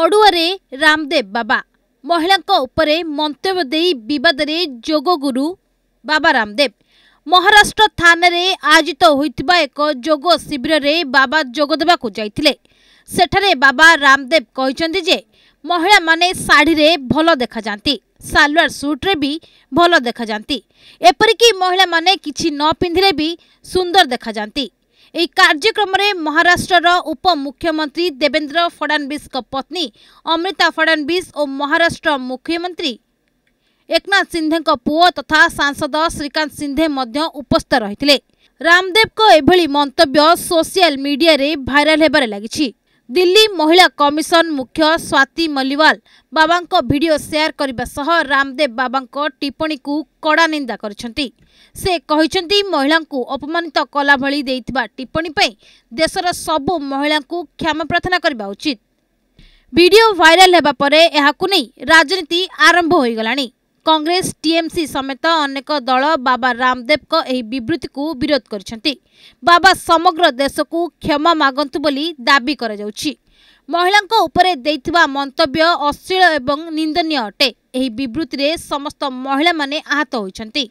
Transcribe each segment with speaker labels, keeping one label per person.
Speaker 1: ଅଡ଼ୁଆରେ ରାମଦେବ ବାବା ମହିଳାଙ୍କ ଉପରେ ମନ୍ତବ୍ୟ ଦେଇ ବିବାଦରେ ଯୋଗଗୁରୁ ବାବା ରାମଦେବ ମହାରାଷ୍ଟ୍ର ଥାନାରେ ଆୟୋଜିତ ହୋଇଥିବା ଏକ ଯୋଗ ଶିବିରରେ ବାବା ଯୋଗ ଦେବାକୁ ଯାଇଥିଲେ ସେଠାରେ ବାବା ରାମଦେବ କହିଛନ୍ତି ଯେ ମହିଳାମାନେ ଶାଢ଼ୀରେ ଭଲ ଦେଖାଯାଆନ୍ତି ସାଲୱାର ସୁଟ୍ରେ ବି ଭଲ ଦେଖାଯାଆନ୍ତି ଏପରିକି ମହିଳାମାନେ କିଛି ନ ପିନ୍ଧିଲେ ବି ସୁନ୍ଦର ଦେଖାଯାଆନ୍ତି कार्यक्रम कार्यक्रमै महाराष्ट्र उपमुख्यमंत्री उपमुख्यमन्त्री फडणवीस फडनविस पत्नी अमृता फडणवीस फडनविस महाराष्ट्र मुख्यमंत्री एकनाथ सिन्धेन् पू तथा सांसद श्रीकान्त सिन्धे उपस्थित रामदेव को रहेदेवको एभली मन्तव्य सोसिया मिडियाले भाइ हो ଦିଲ୍ଲୀ ମହିଳା କମିଶନ ମୁଖ୍ୟ ସ୍ୱାତି ମଲିୱାଲ ବାବାଙ୍କ ଭିଡ଼ିଓ ସେୟାର କରିବା ସହ ରାମଦେବ ବାବାଙ୍କ ଟିପ୍ପଣୀକୁ କଡ଼ା ନିନ୍ଦା କରିଛନ୍ତି ସେ କହିଛନ୍ତି ମହିଳାଙ୍କୁ ଅପମାନିତ କଲା ଭଳି ଦେଇଥିବା ଟିପ୍ପଣୀ ପାଇଁ ଦେଶର ସବୁ ମହିଳାଙ୍କୁ କ୍ଷମା ପ୍ରାର୍ଥନା କରିବା ଉଚିତ ଭିଡ଼ିଓ ଭାଇରାଲ ହେବା ପରେ ଏହାକୁ ନେଇ ରାଜନୀତି ଆରମ୍ଭ ହୋଇଗଲାଣି କଂଗ୍ରେସ ଟିଏମ୍ସି ସମେତ ଅନେକ ଦଳ ବାବା ରାମଦେବଙ୍କ ଏହି ବିବୃତ୍ତିକୁ ବିରୋଧ କରିଛନ୍ତି ବାବା ସମଗ୍ର ଦେଶକୁ କ୍ଷମା ମାଗନ୍ତୁ ବୋଲି ଦାବି କରାଯାଉଛି ମହିଳାଙ୍କ ଉପରେ ଦେଇଥିବା ମନ୍ତବ୍ୟ ଅଶ୍ଳୀଳ ଏବଂ ନିନ୍ଦନୀୟ ଅଟେ ଏହି ବିବୃତ୍ତିରେ ସମସ୍ତ ମହିଳାମାନେ ଆହତ ହୋଇଛନ୍ତି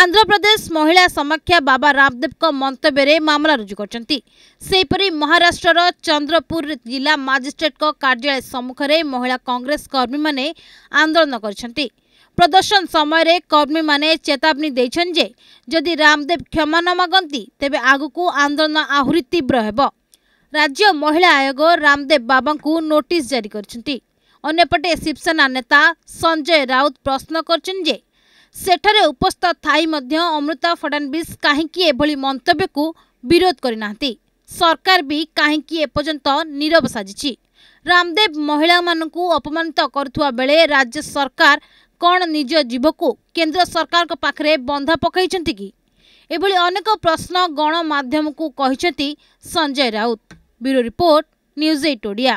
Speaker 1: ଆନ୍ଧ୍ରପ୍ରଦେଶ ମହିଳା ସମାଖ୍ୟା ବାବା ରାମଦେବଙ୍କ ମନ୍ତବ୍ୟରେ ମାମଲା ରୁଜୁ କରିଛନ୍ତି ସେହିପରି ମହାରାଷ୍ଟ୍ରର ଚନ୍ଦ୍ରପୁର ଜିଲ୍ଲା ମାଜିଷ୍ଟ୍ରେଟଙ୍କ କାର୍ଯ୍ୟାଳୟ ସମ୍ମୁଖରେ ମହିଳା କଂଗ୍ରେସ କର୍ମୀମାନେ ଆନ୍ଦୋଳନ କରିଛନ୍ତି ପ୍ରଦର୍ଶନ ସମୟରେ କର୍ମୀମାନେ ଚେତାବନୀ ଦେଇଛନ୍ତି ଯେ ଯଦି ରାମଦେବ କ୍ଷମା ନ ମାଗନ୍ତି ତେବେ ଆଗକୁ ଆନ୍ଦୋଳନ ଆହୁରି ତୀବ୍ର ହେବ ରାଜ୍ୟ ମହିଳା ଆୟୋଗ ରାମଦେବ ବାବାଙ୍କୁ ନୋଟିସ୍ ଜାରି କରିଛନ୍ତି ଅନ୍ୟପଟେ ଶିବସେନା ନେତା ସଞ୍ଜୟ ରାଉତ ପ୍ରଶ୍ନ କରିଛନ୍ତି ଯେ ସେଠାରେ ଉପସ୍ଥିତ ଥାଇ ମଧ୍ୟ ଅମୃତା ଫଡ଼ନବିସ୍ କାହିଁକି ଏଭଳି ମନ୍ତବ୍ୟକୁ ବିରୋଧ କରିନାହାନ୍ତି ସରକାର ବି କାହିଁକି ଏପର୍ଯ୍ୟନ୍ତ ନୀରବ ସାଜିଛି ରାମଦେବ ମହିଳାମାନଙ୍କୁ ଅପମାନିତ କରୁଥିବା ବେଳେ ରାଜ୍ୟ ସରକାର କ'ଣ ନିଜ ଜୀବକୁ କେନ୍ଦ୍ର ସରକାରଙ୍କ ପାଖରେ ବନ୍ଧା ପକାଇଛନ୍ତି କି ଏଭଳି ଅନେକ ପ୍ରଶ୍ନ ଗଣମାଧ୍ୟମକୁ କହିଛନ୍ତି Sanjay Raut bureau report news eight Odia